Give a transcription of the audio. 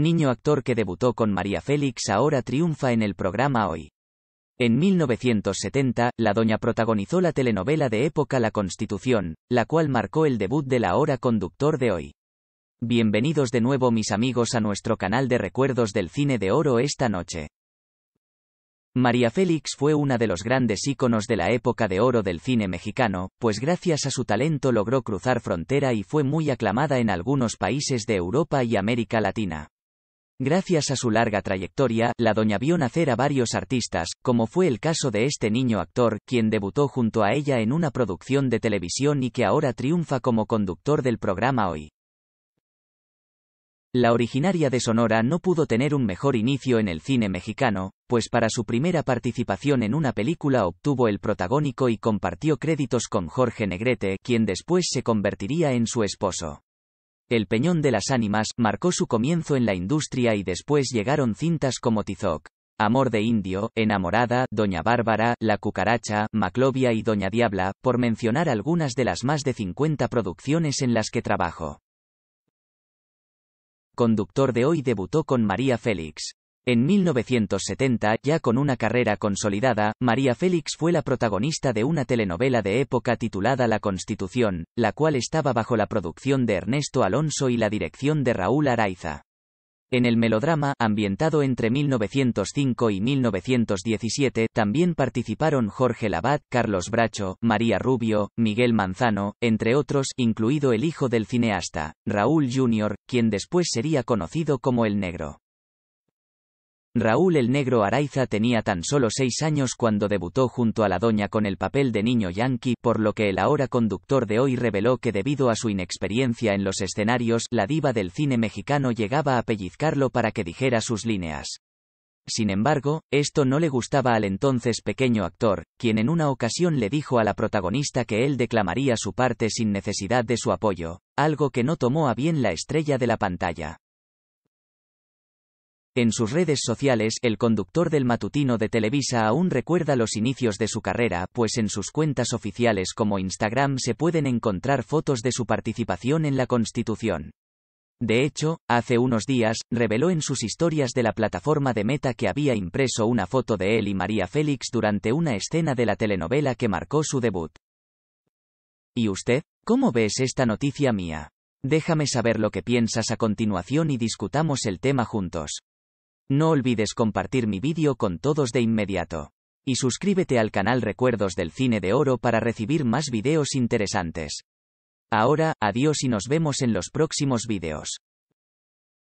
niño actor que debutó con María Félix ahora triunfa en el programa Hoy. En 1970, la doña protagonizó la telenovela de época La Constitución, la cual marcó el debut de la hora conductor de hoy. Bienvenidos de nuevo mis amigos a nuestro canal de recuerdos del cine de oro esta noche. María Félix fue una de los grandes íconos de la época de oro del cine mexicano, pues gracias a su talento logró cruzar frontera y fue muy aclamada en algunos países de Europa y América Latina. Gracias a su larga trayectoria, la doña vio nacer a varios artistas, como fue el caso de este niño actor, quien debutó junto a ella en una producción de televisión y que ahora triunfa como conductor del programa Hoy. La originaria de Sonora no pudo tener un mejor inicio en el cine mexicano, pues para su primera participación en una película obtuvo el protagónico y compartió créditos con Jorge Negrete, quien después se convertiría en su esposo. El Peñón de las Ánimas marcó su comienzo en la industria y después llegaron cintas como Tizoc, Amor de Indio, Enamorada, Doña Bárbara, La Cucaracha, Maclovia y Doña Diabla, por mencionar algunas de las más de 50 producciones en las que trabajó. Conductor de hoy debutó con María Félix. En 1970, ya con una carrera consolidada, María Félix fue la protagonista de una telenovela de época titulada La Constitución, la cual estaba bajo la producción de Ernesto Alonso y la dirección de Raúl Araiza. En el melodrama, ambientado entre 1905 y 1917, también participaron Jorge Labat, Carlos Bracho, María Rubio, Miguel Manzano, entre otros, incluido el hijo del cineasta, Raúl Jr., quien después sería conocido como El Negro. Raúl el Negro Araiza tenía tan solo seis años cuando debutó junto a la doña con el papel de niño yankee, por lo que el ahora conductor de hoy reveló que debido a su inexperiencia en los escenarios, la diva del cine mexicano llegaba a pellizcarlo para que dijera sus líneas. Sin embargo, esto no le gustaba al entonces pequeño actor, quien en una ocasión le dijo a la protagonista que él declamaría su parte sin necesidad de su apoyo, algo que no tomó a bien la estrella de la pantalla. En sus redes sociales, el conductor del matutino de Televisa aún recuerda los inicios de su carrera, pues en sus cuentas oficiales como Instagram se pueden encontrar fotos de su participación en la Constitución. De hecho, hace unos días, reveló en sus historias de la plataforma de Meta que había impreso una foto de él y María Félix durante una escena de la telenovela que marcó su debut. ¿Y usted? ¿Cómo ves esta noticia mía? Déjame saber lo que piensas a continuación y discutamos el tema juntos. No olvides compartir mi vídeo con todos de inmediato. Y suscríbete al canal Recuerdos del Cine de Oro para recibir más videos interesantes. Ahora, adiós y nos vemos en los próximos vídeos.